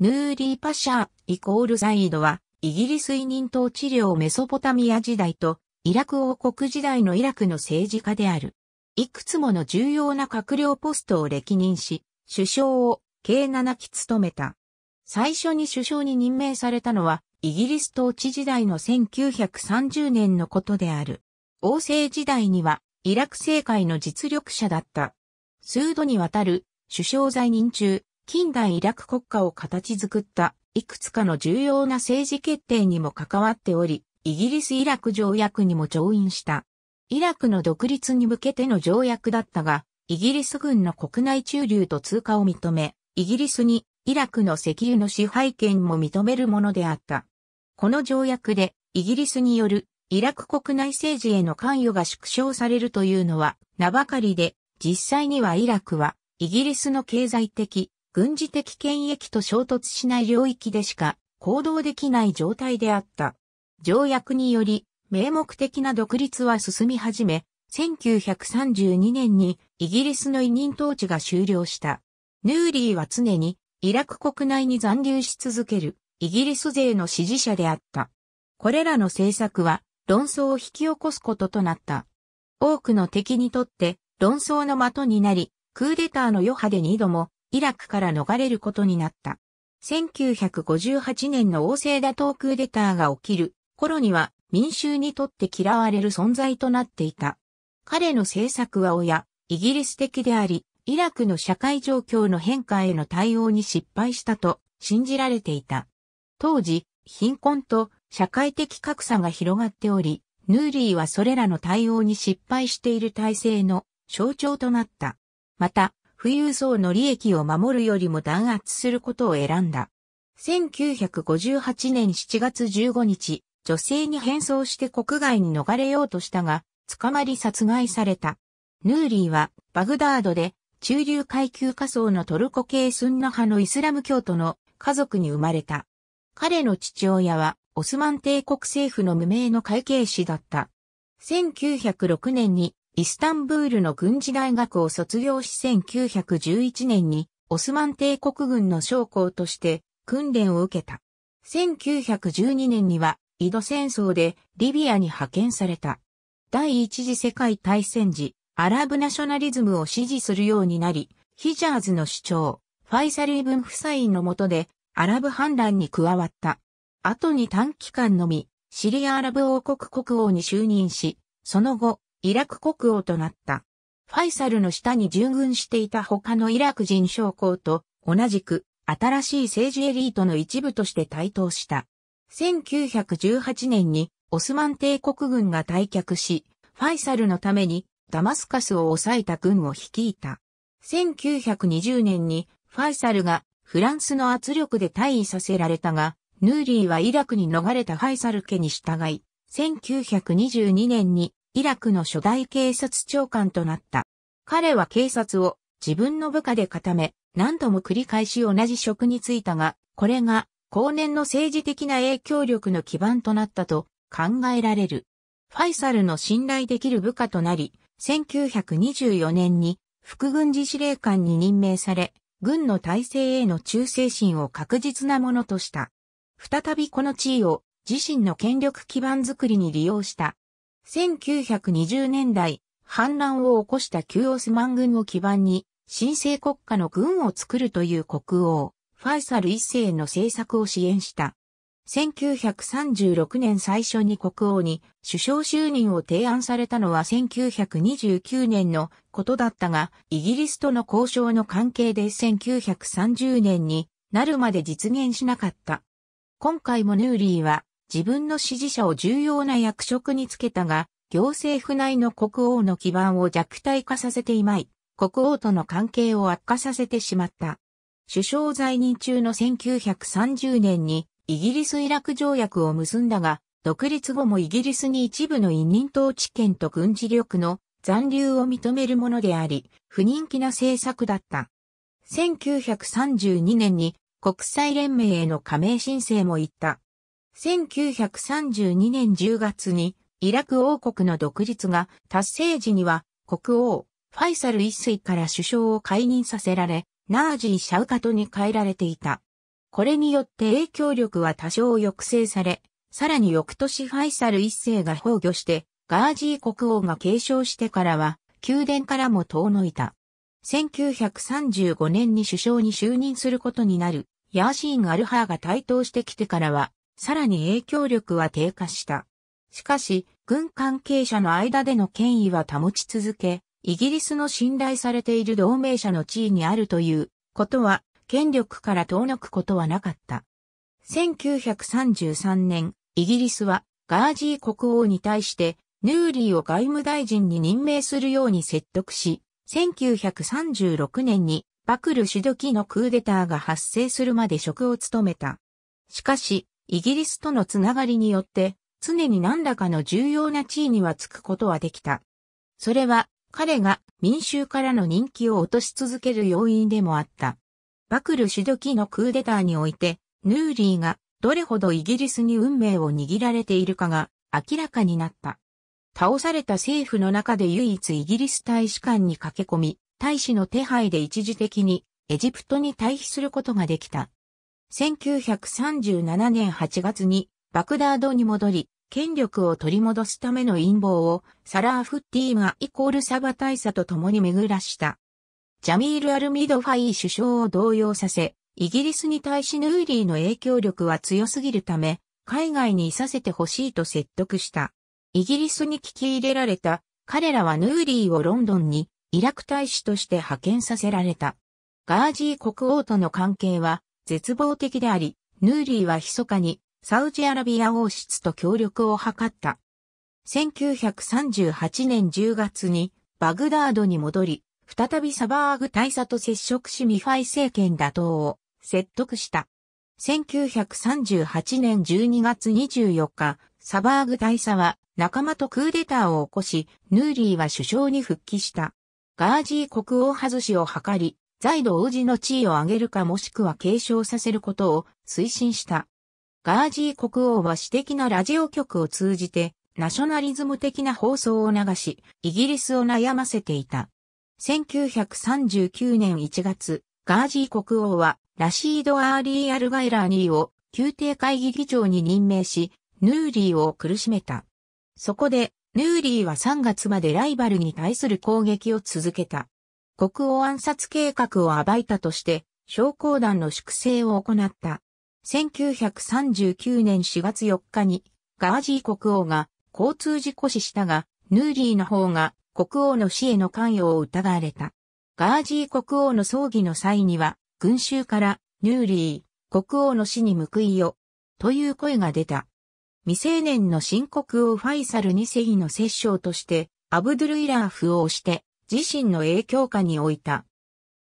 ヌーリーパシャーイコールザイードは、イギリス委任統治領メソポタミア時代と、イラク王国時代のイラクの政治家である。いくつもの重要な閣僚ポストを歴任し、首相を計7期務めた。最初に首相に任命されたのは、イギリス統治時代の1930年のことである。王政時代には、イラク政界の実力者だった。数度にわたる首相在任中、近代イラク国家を形作ったいくつかの重要な政治決定にも関わっており、イギリス・イラク条約にも調印した。イラクの独立に向けての条約だったが、イギリス軍の国内駐留と通過を認め、イギリスにイラクの石油の支配権も認めるものであった。この条約で、イギリスによるイラク国内政治への関与が縮小されるというのは名ばかりで、実際にはイラクはイギリスの経済的、軍事的権益と衝突しない領域でしか行動できない状態であった。条約により、名目的な独立は進み始め、1932年にイギリスの委任統治が終了した。ヌーリーは常にイラク国内に残留し続けるイギリス勢の支持者であった。これらの政策は論争を引き起こすこととなった。多くの敵にとって論争の的になり、クーデターの余波で二度もイラクから逃れることになった。1958年の王政打倒クーデターが起きる頃には民衆にとって嫌われる存在となっていた。彼の政策は親、イギリス的であり、イラクの社会状況の変化への対応に失敗したと信じられていた。当時、貧困と社会的格差が広がっており、ヌーリーはそれらの対応に失敗している体制の象徴となった。また、富裕層の利益を守るよりも弾圧することを選んだ。1958年7月15日、女性に変装して国外に逃れようとしたが、捕まり殺害された。ヌーリーはバグダードで中流階級下層のトルコ系スンナ派のイスラム教徒の家族に生まれた。彼の父親はオスマン帝国政府の無名の会計士だった。1906年にイスタンブールの軍事大学を卒業し1911年にオスマン帝国軍の将校として訓練を受けた。1912年には井戸戦争でリビアに派遣された。第一次世界大戦時、アラブナショナリズムを支持するようになり、ヒジャーズの主張、ファイサルイブン夫妻の下でアラブ反乱に加わった。後に短期間のみ、シリアアラブ王国国王に就任し、その後、イラク国王となった。ファイサルの下に従軍していた他のイラク人将校と同じく新しい政治エリートの一部として台頭した。1918年にオスマン帝国軍が退却し、ファイサルのためにダマスカスを抑えた軍を率いた。1920年にファイサルがフランスの圧力で退位させられたが、ヌーリーはイラクに逃れたファイサル家に従い、1922年にイラクの初代警察長官となった。彼は警察を自分の部下で固め、何度も繰り返し同じ職に就いたが、これが後年の政治的な影響力の基盤となったと考えられる。ファイサルの信頼できる部下となり、1924年に副軍事司令官に任命され、軍の体制への忠誠心を確実なものとした。再びこの地位を自身の権力基盤づくりに利用した1920年代、反乱を起こした旧オスマン軍を基盤に、新生国家の軍を作るという国王、ファイサル一世の政策を支援した。1936年最初に国王に首相就任を提案されたのは1929年のことだったが、イギリスとの交渉の関係で1930年になるまで実現しなかった。今回もヌーリーは自分の支持者を重要な役職につけたが、行政府内の国王の基盤を弱体化させていまい、国王との関係を悪化させてしまった。首相在任中の1930年にイギリスイラク条約を結んだが、独立後もイギリスに一部の委任統治権と軍事力の残留を認めるものであり、不人気な政策だった。1932年に国際連盟への加盟申請も行った。1932年10月にイラク王国の独立が達成時には国王、ファイサル一世から首相を解任させられ、ナージー・シャウカトに変えられていた。これによって影響力は多少抑制され、さらに翌年ファイサル一世が崩御して、ガージー国王が継承してからは、宮殿からも遠のいた。1935年に首相に就任することになる、ヤーシーン・アルハーが台頭してきてからは、さらに影響力は低下した。しかし、軍関係者の間での権威は保ち続け、イギリスの信頼されている同盟者の地位にあるということは、権力から遠のくことはなかった。1933年、イギリスはガージー国王に対して、ヌーリーを外務大臣に任命するように説得し、1936年にバクルシドキのクーデターが発生するまで職を務めた。しかし、イギリスとのつながりによって、常に何らかの重要な地位にはつくことはできた。それは、彼が民衆からの人気を落とし続ける要因でもあった。バクル・シドキのクーデターにおいて、ヌーリーがどれほどイギリスに運命を握られているかが明らかになった。倒された政府の中で唯一イギリス大使館に駆け込み、大使の手配で一時的にエジプトに退避することができた。1937年8月にバクダードに戻り、権力を取り戻すための陰謀をサラーフッティーマイコールサバ大佐と共に巡らした。ジャミール・アルミド・ファイ首相を動揺させ、イギリスに対しヌーリーの影響力は強すぎるため、海外にいさせてほしいと説得した。イギリスに聞き入れられた彼らはヌーリーをロンドンにイラク大使として派遣させられた。ガージー国王との関係は絶望的であり、ヌーリーは密かにサウジアラビア王室と協力を図った。1938年10月にバグダードに戻り、再びサバーグ大佐と接触しミファイ政権打倒を説得した。1938年12月24日、サバーグ大佐は仲間とクーデターを起こし、ヌーリーは首相に復帰した。ガージー国王外しを図り、在路王子の地位を上げるかもしくは継承させることを推進した。ガージー国王は私的なラジオ局を通じてナショナリズム的な放送を流し、イギリスを悩ませていた。1939年1月、ガージー国王はラシード・アーリー・アルガイラーニーを宮廷会議議長に任命し、ヌーリーを苦しめた。そこで、ヌーリーは3月までライバルに対する攻撃を続けた。国王暗殺計画を暴いたとして、将校団の粛清を行った。1939年4月4日に、ガージー国王が交通事故死したが、ヌーリーの方が国王の死への関与を疑われた。ガージー国王の葬儀の際には、群衆から、ヌーリー、国王の死に報いよ、という声が出た。未成年の新国王ファイサル2世の摂政として、アブドゥルイラーフをして、自身の影響下に置いた。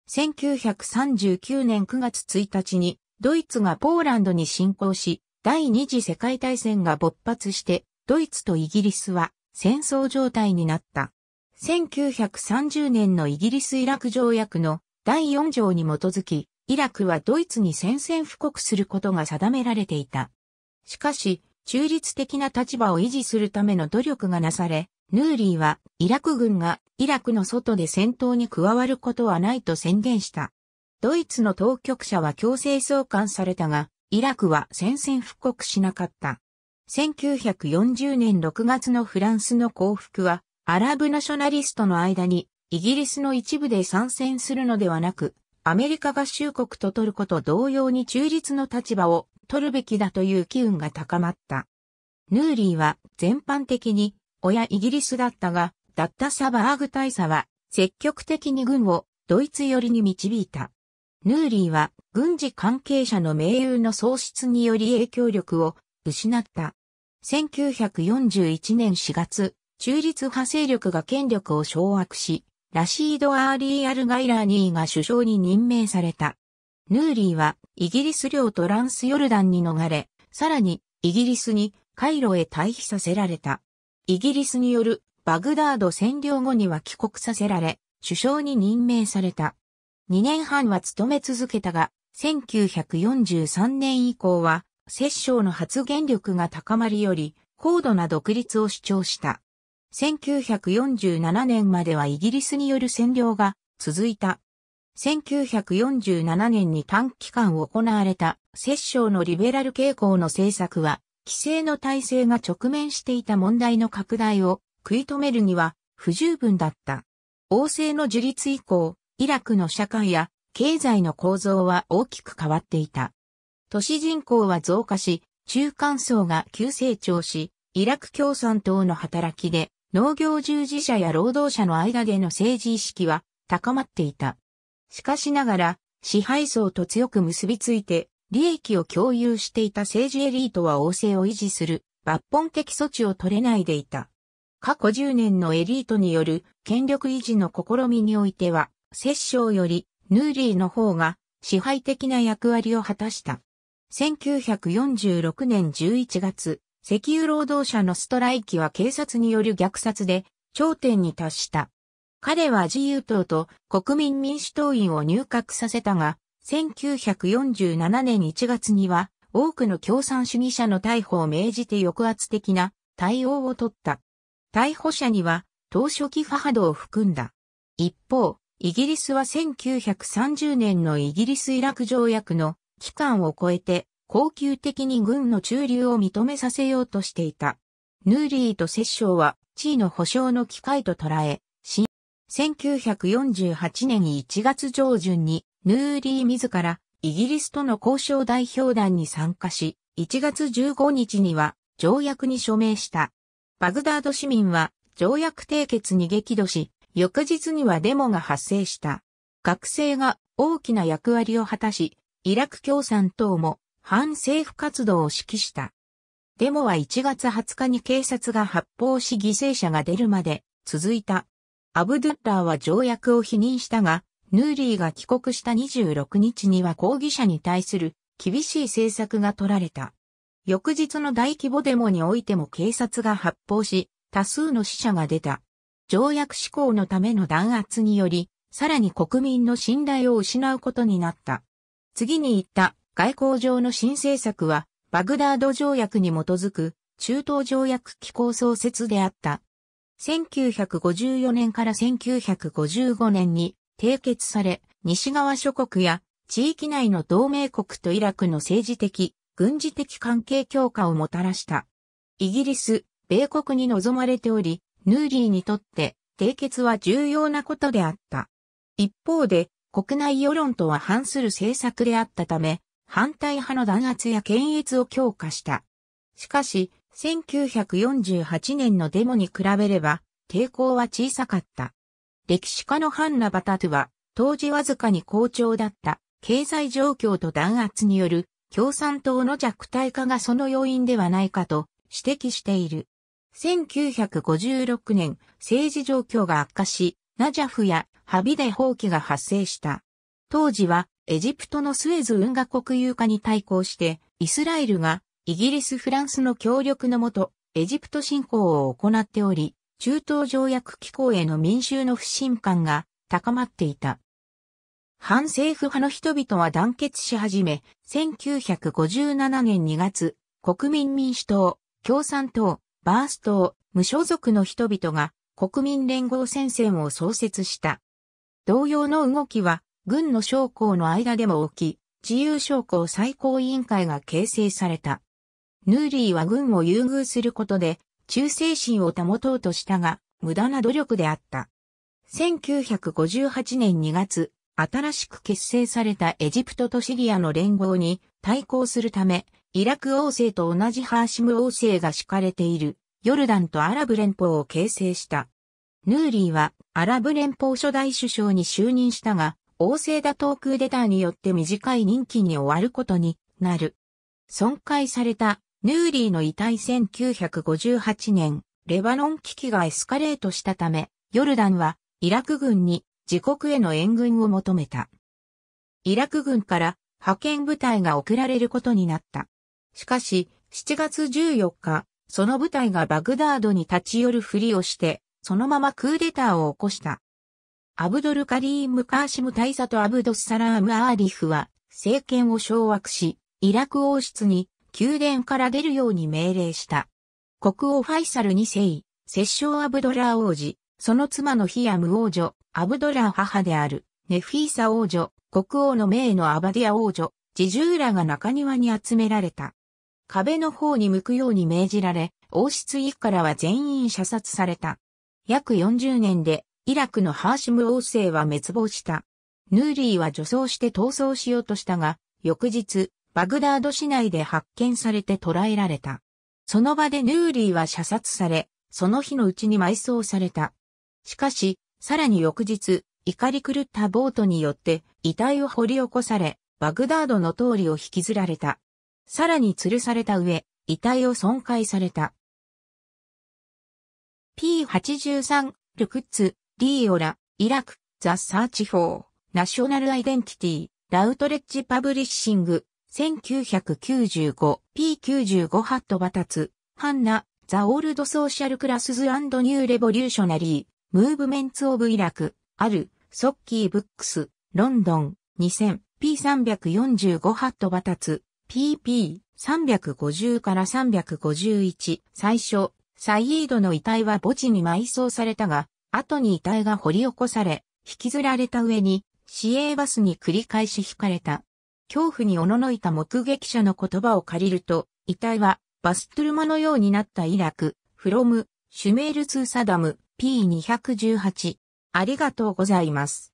1939年9月1日にドイツがポーランドに侵攻し、第二次世界大戦が勃発して、ドイツとイギリスは戦争状態になった。1930年のイギリス・イラク条約の第4条に基づき、イラクはドイツに宣戦布告することが定められていた。しかし、中立的な立場を維持するための努力がなされ、ヌーリーはイラク軍がイラクの外で戦闘に加わることはないと宣言した。ドイツの当局者は強制送還されたが、イラクは宣戦布復刻しなかった。1940年6月のフランスの降伏は、アラブナショナリストの間に、イギリスの一部で参戦するのではなく、アメリカ合衆国とトルコと同様に中立の立場を取るべきだという機運が高まった。ヌーリーは全般的に親イギリスだったが、ダッタサバーグ大佐は積極的に軍をドイツ寄りに導いた。ヌーリーは軍事関係者の盟友の喪失により影響力を失った。1941年4月、中立派勢力が権力を掌握し、ラシード・アーリー・アルガイラーニーが首相に任命された。ヌーリーはイギリス領トランスヨルダンに逃れ、さらにイギリスにカイロへ退避させられた。イギリスによるバグダード占領後には帰国させられ、首相に任命された。2年半は務め続けたが、1943年以降は、摂政の発言力が高まりより、高度な独立を主張した。1947年まではイギリスによる占領が続いた。1947年に短期間行われた摂政のリベラル傾向の政策は、規制の体制が直面していた問題の拡大を食い止めるには不十分だった。王政の樹立以降、イラクの社会や経済の構造は大きく変わっていた。都市人口は増加し、中間層が急成長し、イラク共産党の働きで農業従事者や労働者の間での政治意識は高まっていた。しかしながら、支配層と強く結びついて、利益を共有していた政治エリートは王政を維持する抜本的措置を取れないでいた。過去10年のエリートによる権力維持の試みにおいては、摂政よりヌーリーの方が支配的な役割を果たした。1946年11月、石油労働者のストライキは警察による虐殺で頂点に達した。彼は自由党と国民民主党員を入閣させたが、1947年1月には多くの共産主義者の逮捕を命じて抑圧的な対応を取った。逮捕者には当初期ファハドを含んだ。一方、イギリスは1930年のイギリス・イラク条約の期間を超えて、恒久的に軍の駐留を認めさせようとしていた。ヌーリーと摂政は地位の保障の機会と捉え、1948年1月上旬にヌーリー自らイギリスとの交渉代表団に参加し、1月15日には条約に署名した。バグダード市民は条約締結に激怒し、翌日にはデモが発生した。学生が大きな役割を果たし、イラク共産党も反政府活動を指揮した。デモは1月20日に警察が発砲し犠牲者が出るまで続いた。アブドゥッラーは条約を否認したが、ヌーリーが帰国した26日には抗議者に対する厳しい政策が取られた。翌日の大規模デモにおいても警察が発砲し、多数の死者が出た。条約施行のための弾圧により、さらに国民の信頼を失うことになった。次に言った外交上の新政策は、バグダード条約に基づく中東条約機構創設であった。1954年から1955年に締結され、西側諸国や地域内の同盟国とイラクの政治的、軍事的関係強化をもたらした。イギリス、米国に望まれており、ヌーリーにとって締結は重要なことであった。一方で、国内世論とは反する政策であったため、反対派の弾圧や検閲を強化した。しかし、1948年のデモに比べれば抵抗は小さかった。歴史家のハンナ・バタトゥは、当時わずかに好調だった経済状況と弾圧による共産党の弱体化がその要因ではないかと指摘している。1956年、政治状況が悪化し、ナジャフやハビデ放棄が発生した。当時は、エジプトのスエズ運河国有化に対抗して、イスラエルがイギリス・フランスの協力のもと、エジプト侵攻を行っており、中東条約機構への民衆の不信感が高まっていた。反政府派の人々は団結し始め、1957年2月、国民民主党、共産党、バース党、無所属の人々が国民連合戦線を創設した。同様の動きは、軍の将校の間でも起き、自由将校最高委員会が形成された。ヌーリーは軍を優遇することで、忠誠心を保とうとしたが、無駄な努力であった。1958年2月、新しく結成されたエジプトとシリアの連合に対抗するため、イラク王政と同じハーシム王政が敷かれているヨルダンとアラブ連邦を形成した。ヌーリーはアラブ連邦初代首相に就任したが、王政打倒クーデターによって短い任期に終わることになる。損壊されたヌーリーの遺体1958年、レバノン危機がエスカレートしたため、ヨルダンはイラク軍に自国への援軍を求めた。イラク軍から派遣部隊が送られることになった。しかし、7月14日、その部隊がバグダードに立ち寄るふりをして、そのままクーデターを起こした。アブドルカリーム・カーシム大佐とアブドス・サラーム・アーリフは政権を掌握し、イラク王室に宮殿から出るように命令した。国王ファイサル2世、摂政アブドラー王子、その妻のヒアム王女、アブドラー母である、ネフィーサ王女、国王の名のアバディア王女、ューラが中庭に集められた。壁の方に向くように命じられ、王室一からは全員射殺された。約40年で、イラクのハーシム王政は滅亡した。ヌーリーは女装して逃走しようとしたが、翌日、バグダード市内で発見されて捕らえられた。その場でヌーリーは射殺され、その日のうちに埋葬された。しかし、さらに翌日、怒り狂ったボートによって遺体を掘り起こされ、バグダードの通りを引きずられた。さらに吊るされた上、遺体を損壊された。P83、ルクッツ、リーオラ、イラク、ザ・サーチ・フォー、ナショナル・アイデンティティ、ラウトレッジ・パブリッシング、1995、P95 ハットバタツ、ハンナ、ザ・オールド・ソーシャル・クラスズ・アンド・ニュー・レボリューショナリー、ムーブメンツ・オブ・イラク、ある、ソッキー・ブックス、ロンドン、2000、P345 ハットバタツ、PP350 から351、最初、サイードの遺体は墓地に埋葬されたが、後に遺体が掘り起こされ、引きずられた上に、市営バスに繰り返し引かれた。恐怖におののいた目撃者の言葉を借りると、遺体はバストゥルマのようになったイラク、フロム、シュメールツーサダム、P218。ありがとうございます。